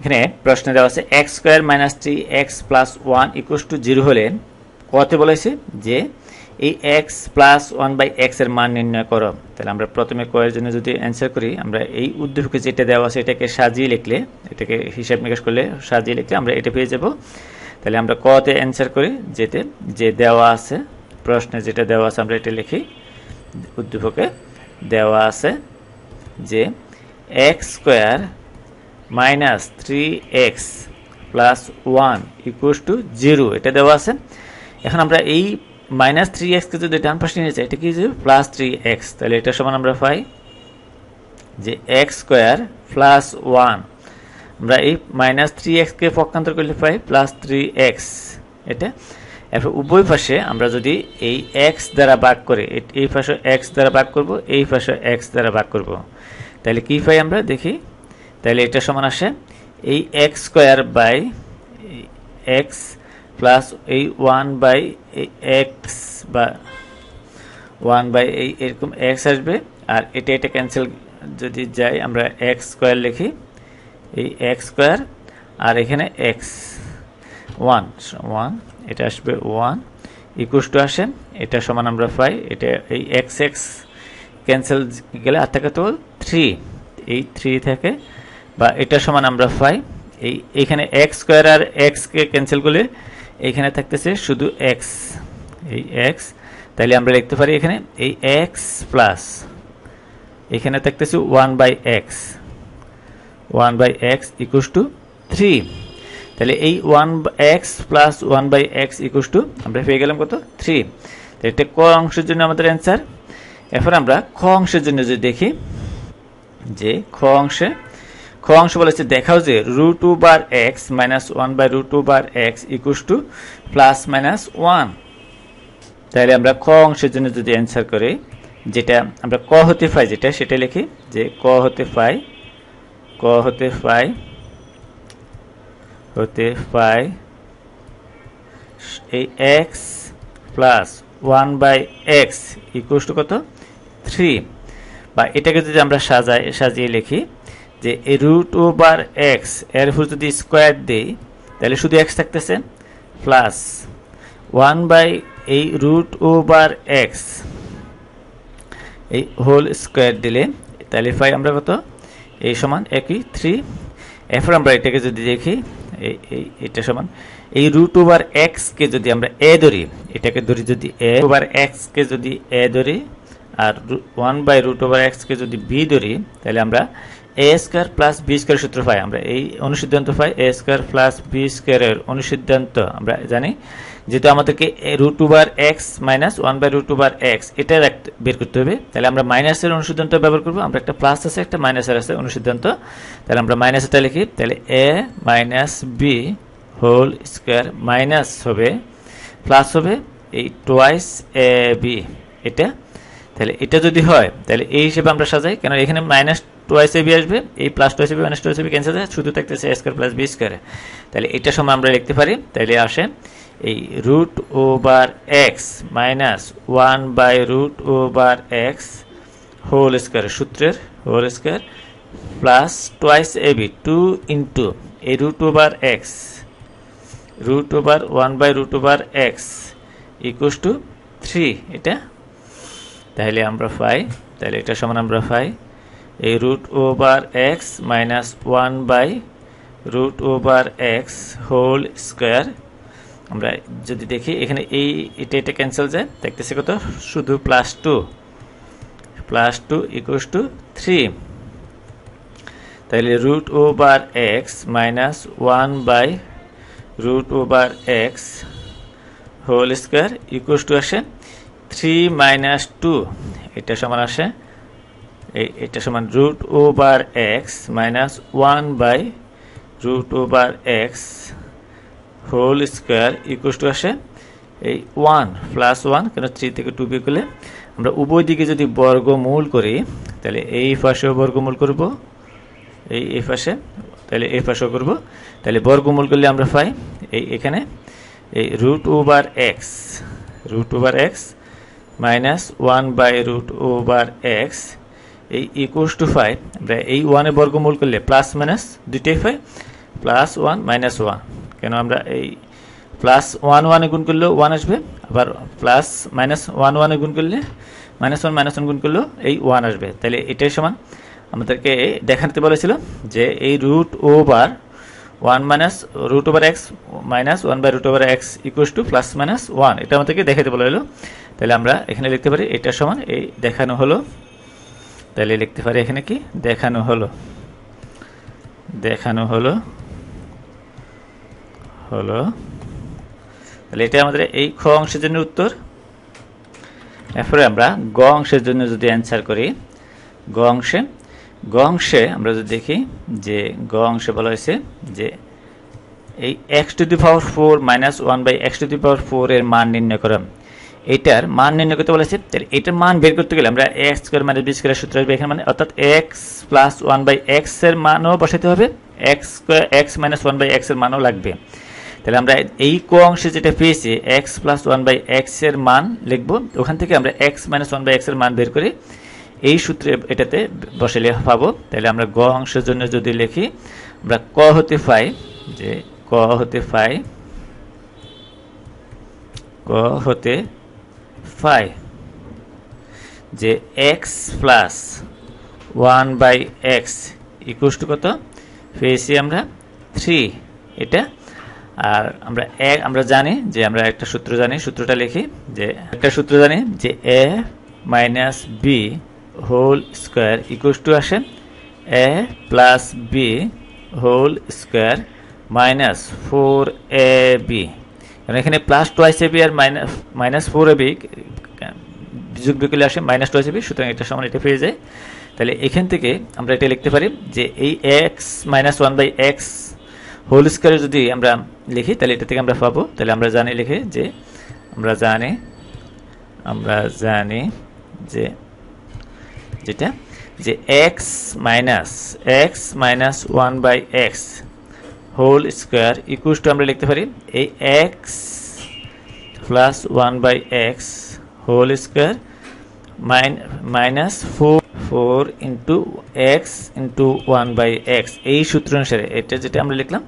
এখানে প্রশ্ন দেওয়া আছে x square minus three x plus one equals to zero হলে কতে বলেছে যে এই এক্স প্লাস ওয়ান বাই এক্সের মান নির্ণয় করো তাহলে আমরা প্রথমে কয়ের জন্য যদি অ্যান্সার করি আমরা এই উদ্যোগকে যেটা দেওয়া আছে এটাকে সাজিয়ে লিখলে এটাকে হিসাব নিকাশ করলে সাজিয়ে লিখলে আমরা এটা পেয়ে যাব তাহলে আমরা কতে অ্যান্সার করি যেতে যে দেওয়া আছে প্রশ্নে যেটা দেওয়া আছে আমরা এটা লিখি উদ্যোগকে দেওয়া আছে যে x square minus three x plus one equals to zero এটা দেওয়া আছে এখন আমরা এই মাইনাস থ্রি এক্সকে যদি ডান পাশে নিয়ে যাই এটা কি প্লাস থ্রি এক্স তাহলে এটা সমান আমরা পাই যে এক্স স্কোয়ার প্লাস ওয়ান আমরা এই মাইনাস থ্রি এক্সকে পক্ষান্তর করলে পাই প্লাস থ্রি এক্স এটা এরপর উভয় পাশে আমরা যদি এই এক্স দ্বারা ভাগ করে এই পাশে এক্স দ্বারা ভাগ করব এই পাশে এক্স দ্বারা ভাগ করব তাহলে কি পাই আমরা দেখি তাহলে এটা সমান আসে এই x square by x plus এই ওয়ান বাই এক্স বা ওয়ান বাই এই এরকম এক্স আসবে আর এটা এটা ক্যান্সেল যদি যাই আমরা এক্স স্কোয়ার লিখি এই এক্স স্কোয়ার আর এখানে এক্স ওয়ান ওয়ান এটা আসবে ওয়ান ইকুশ টু আসে এটা সমান আমরা পাই এটা এই এক্স এক্স ক্যান্সেল গেলে আর থাকে তো থ্রি এই থ্রি থাকে বা এটা সমান আমরা পাই এই এখানে এক্স স্কোয়ার আর এক্সকে ক্যান্সেল করলে এখানে থাকতেছে শুধু এক্স এই এক্স তাইলে আমরা লিখতে পারি এখানে এই এক্স প্লাস এখানে থাকতেছে one by x one by x equals to three তাহলে এই one x plus one by x equals to আমরা পেয়ে গেলাম কত থ্রি তাহলে এটা ক অংশের জন্য আমাদের অ্যান্সার এখন আমরা খ অংশের জন্য যদি দেখি যে খ অংশে খ অংশ বলেছে দেখাও যে root bar x minus one by root bar x equals to plus minus one তাহলে আমরা ক অংশের জন্য যদি অ্যান্সার করি যেটা আমরা ক হতে পাই যেটা সেটা লিখি যে ক হতে পাই ক হতে পাই হতে পাই এই x plus one by x equals to কত থ্রি বা এটাকে যদি আমরা সাজাই সাজিয়ে লিখি যে এই রুট ওভার এক্স এর উপর যদি স্কোয়ার দিই তাহলে শুধু এক্স থাকতেছে প্লাস ওয়ান বাই এই রুট ওভার এক্স এই হোল স্কোয়ার দিলে তাহলে পাই আমরা কত এই সমান একই থ্রি এরপর আমরা এটাকে যদি দেখি এই এটা সমান এই রুট ওভার এক্সকে যদি আমরা এ ধরি এটাকে ধরি যদি এ ওভার এক্সকে যদি এ ধরি আর ওয়ান বাই রুট ওভার এক্সকে যদি বি ধরি তাহলে আমরা a square plus b square সূত্র পাই আমরা এই অনুসিদ্ধান্ত পাই এ স্কোয়ার প্লাস বি স্কোয়ারের অনুসিদ্ধান্ত আমরা জানি যেহেতু আমাদেরকে root over x minus one by root bar x এটা এক বের করতে হবে তাহলে আমরা মাইনাসের অনুসিদ্ধান্ত ব্যবহার করবো আমরা একটা প্লাস আছে একটা মাইনাসের আছে অনুসিদ্ধান্ত তাহলে আমরা মাইনাসটা লিখি তাহলে a minus b whole square minus হবে প্লাস হবে এই টোয়াইস এ বি এটা তাহলে এটা যদি হয় তাহলে এই হিসেবে আমরা সাজাই কেন এখানে মাইনাস এ বি আসবে এই plus twice ab minus twice ab cancel হয়ে শুধু থাকতেছে এ স্কোয়ার প্লাস বি স্কোয়ারে তাহলে এটার সময় আমরা লিখতে পারি তাহলে আসে এই root over x minus one by root over x whole square সূত্রের whole square plus twice b to into এই root over x root over one by root over x equals to three এটা তাহলে আমরা পাই তাহলে এটার সমান আমরা পাই এই root over x minus one by root over x whole square আমরা যদি দেখি এখানে এই এটা এটা ক্যান্সেল যায় দেখতেছি কত শুধু plus two plus two equals to three তাহলে root over x minus one by root over x whole square equals to আসে থ্রি মাইনাস টু এটা সমান আসে এটা সমান root over x minus one by root over x whole square equal to আসে এই one plus one কেন three থেকে টু বিয়ে করলে আমরা উভয় দিকে যদি বর্গমূল করি তাহলে এই পাশেও বর্গমূল করব এই এই পাশে তাহলে এই পাশেও করব তাহলে বর্গমূল করলে আমরা পাই এই এখানে এই root over x root over x minus one by root over x এই ইকুয়াস টু ফাইভ আমরা এই ওয়ানের বর্গমূল করলে প্লাস মাইনাস দুইটাই five plus one minus one কেন আমরা এই প্লাস ওয়ান ওয়ানে গুণ করলেও ওয়ান আসবে আবার প্লাস মাইনাস ওয়ান ওয়ানে গুণ করলে মাইনাস ওয়ান মাইনাস ওয়ান গুণ করলেও এই ওয়ান আসবে তাহলে এটাই সমান আমাদেরকে দেখাতে বলেছিল যে এই root over one minus root over x minus one by root over x equals to plus minus one এটা আমাদেরকে দেখাতে বলা হলো তাহলে আমরা এখানে লিখতে পারি এটা সমান এই দেখানো হলো তাহলে লিখতে পারি এখানে কি দেখানো হলো দেখানো হলো হলো তাহলে এটা আমাদের এই খ অংশের জন্য উত্তর এরপরে আমরা গ অংশের জন্য যদি অ্যান্সার করি গ অংশে গ অংশে আমরা যদি দেখি যে গ অংশে বলা হয়েছে যে এই x to the power four minus one by x to the power four এর মান নির্ণয় করা এটার মান নির্ণয় করতে বলেছে তাহলে এটার মান বের করতে গেলে আমরা x square minus b square সূত্র আসবে এখানে মানে অর্থাৎ x plus one by x এর মানও বসাতে হবে x square x minus one by x এর মানও লাগবে তাহলে আমরা এই ক অংশে যেটা পেয়েছি x plus one by x এর মান লিখবো ওখান থেকে আমরা x minus one by x এর মান বের করি এই সূত্রে এটাতে বসালে পাবো তাহলে আমরা গ অংশের জন্য যদি লিখি আমরা ক হতে পাই যে ক হতে পাই ক হতে ফাইভ যে x plus one by x equals to কত পেয়েছি আমরা থ্রি এটা আর আমরা এক আমরা জানি যে আমরা একটা সূত্র জানি সূত্রটা লিখি যে একটা সূত্র জানি যে a minus b whole square equals to আসে a plus b whole square minus four a b কারণ এখানে প্লাস টোয়াইস এবি আর মাইনাস মাইনাস ফোর এবি বিযোগ বিকলে আসে মাইনাস টোয়াইস এবি সুতরাং এটা সমান এটা ফিরে যায় তাহলে এখান থেকে আমরা এটা লিখতে পারি যে এই x minus one by x whole স্কোয়ারে যদি আমরা লিখি তাহলে এটা থেকে আমরা পাবো তাহলে আমরা জানি লিখে যে আমরা জানি আমরা জানি যে যেটা যে x minus x minus one by x whole square equals to আমরা লিখতে পারি এই x plus one by x whole square মাইন minus four four into x into one by x এই সূত্র অনুসারে এটা যেটা আমরা লিখলাম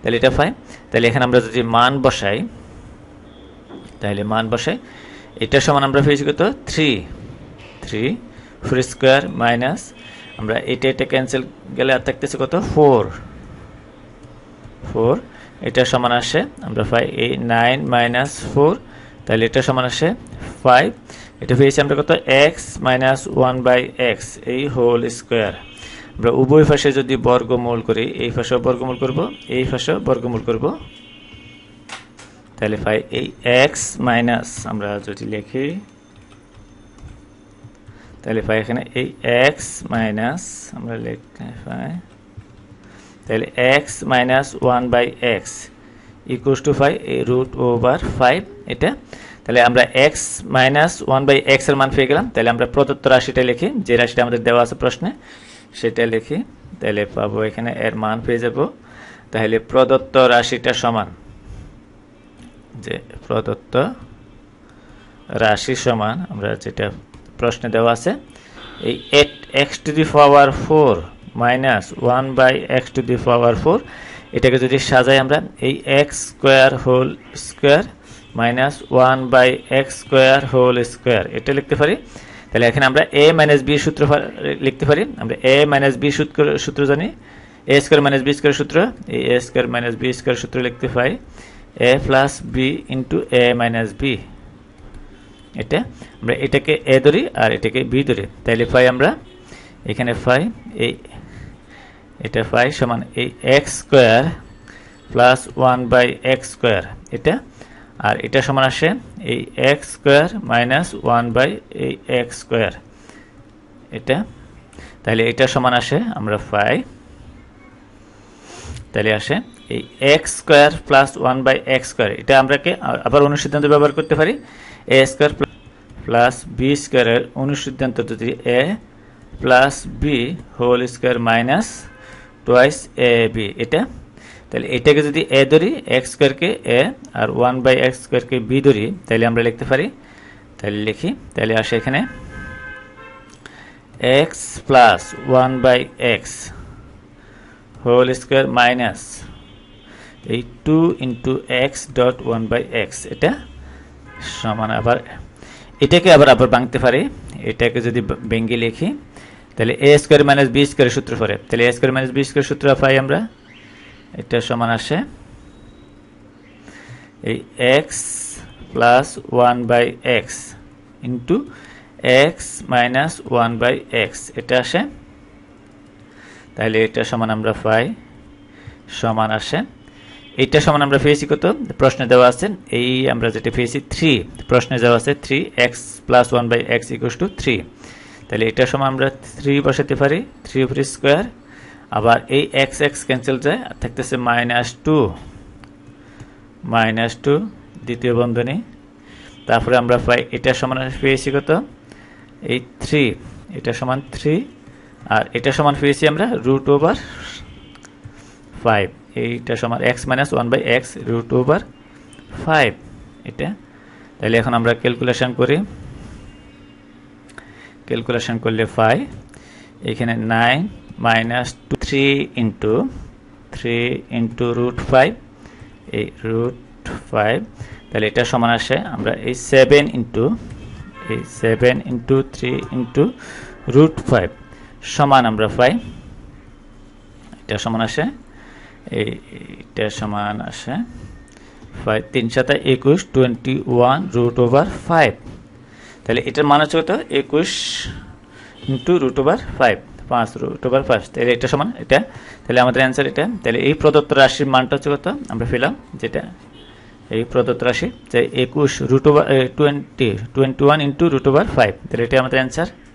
তাহলে এটা ফাইভ তাহলে এখানে আমরা যদি মান বসাই তাহলে মান বসাই এটা সমান আমরা পেয়েছি কত three three four square minus আমরা এটা এটা ক্যান্সেল গেলে আর থাকতেছে কত ফোর ফোর এটা সমান আসে আমরা পাই এই নাইন মাইনাস ফোর তাহলে এটা সমান আসে ফাইভ এটা পেয়েছি আমরা কত এক্স মাইনাস এই হোল স্কোয়ার আমরা উভয় পাশে যদি বর্গমূল করি এই পাশেও বর্গমূল করব এই পাশেও বর্গমূল করব তাহলে পাই এই এক্স মাইনাস আমরা যদি লিখি তাহলে পাই এখানে এই এক্স মাইনাস আমরা লিখতে পাই তাহলে x minus one by x equals to five root over five এটা তাহলে আমরা এক্স মাইনাস ওয়ান বাই এক্সের মান পেয়ে গেলাম তাহলে আমরা প্রদত্ত রাশিটা লিখি যে রাশিটা আমাদের দেওয়া আছে প্রশ্নে সেটা লিখি তাহলে পাবো এখানে এর মান পেয়ে যাব তাহলে প্রদত্ত রাশিটা সমান যে প্রদত্ত রাশি সমান আমরা যেটা প্রশ্নে দেওয়া আছে এই x to the power four minus one by x to the power four এটাকে যদি সাজাই আমরা এই x square whole square minus one by x square whole square এটা লিখতে পারি তাহলে এখানে আমরা এ মাইনাস বি সূত্র লিখতে পারি আমরা এ মাইনাস বি সূত্র সূত্র জানি a square minus b square সূত্র এই a square minus b square সূত্র লিখতে পাই a plus b into a minus b এটা আমরা এটাকে এ ধরি আর এটাকে বি ধরি তাহলে পাই আমরা এখানে ফাই এই এটা পাই সমান এই x square plus one by x square এটা আর এটা সমান আসে এই x square minus one by এই এক্স স্কোয়ার এটা তাহলে এটা সমান আসে আমরা পাই তাহলে আসে এই x square plus one by x square এটা আমরাকে আবার অনুসিদ্ধান্ত ব্যবহার করতে পারি এ স্কোয়ার প্লাস বি স্কোয়ারের অনুসিদ্ধান্ত যদি a plus b whole square minus twice a b এটা তাহলে এটাকে যদি এ ধরি এক্স স্কোয়ারকে এ আর ওয়ান বাই এক্স স্কোয়ারকে বি ধরি তাহলে আমরা লিখতে পারি তাহলে লিখি তাহলে আসে এখানে x plus one by x whole square minus এই two into x dot one by x এটা সমান আবার এটাকে আবার আবার ভাঙতে পারি এটাকে যদি ভেঙ্গে লিখি তাহলে এ স্কোয়ার মাইনাস বি স্কোয়ারের সূত্র পরে তাহলে a square minus b square সূত্র পাই আমরা এটা সমান আসে এই x plus one by x into x minus one by x এটা আসে তাহলে এটা সমান আমরা পাই সমান আসে এটা সমান আমরা পেয়েছি কত প্রশ্নে দেওয়া আছে এই আমরা যেটা পেয়েছি থ্রি প্রশ্নে দেওয়া আছে three x plus one by x equals to three তাহলে এটার সময় আমরা থ্রি বসাতে পারি থ্রি উপর স্কোয়ার আবার এই এক্স এক্স ক্যান্সেল যায় আর থাকতেছে মাইনাস টু মাইনাস টু দ্বিতীয় বন্ধনী তারপরে আমরা পাই এটার সমান পেয়েছি কত এই থ্রি এটা সমান থ্রি আর এটা সমান পেয়েছি আমরা রুট ওভার ফাইভ এইটা সমান x minus one by x root over five এটা তাহলে এখন আমরা ক্যালকুলেশন করি ক্যালকুলেশন করলে ফাইভ এখানে nine minus two three into three into root five এই রুট ফাইভ তাহলে এটা সমান আসে আমরা এই সেভেন ইন্টু এই seven into three into root five সমান আমরা পাই এটা সমান আসে এটা সমান আসে ফাইভ তিন সাথে একুশ twenty one root over five তাহলে এটার মান হচ্ছে কত একুশ ইন্টু রুট ওভার ফাইভ পাঁচ রুট ওভার ফাইভ তাহলে এটা সমান এটা তাহলে আমাদের অ্যান্সার এটা তাহলে এই প্রদত্ত রাশির মানটা হচ্ছে কত আমরা পেলাম যেটা এই প্রদত্ত রাশি যে একুশ root over twenty twenty one into root over five তাহলে এটা আমাদের অ্যান্সার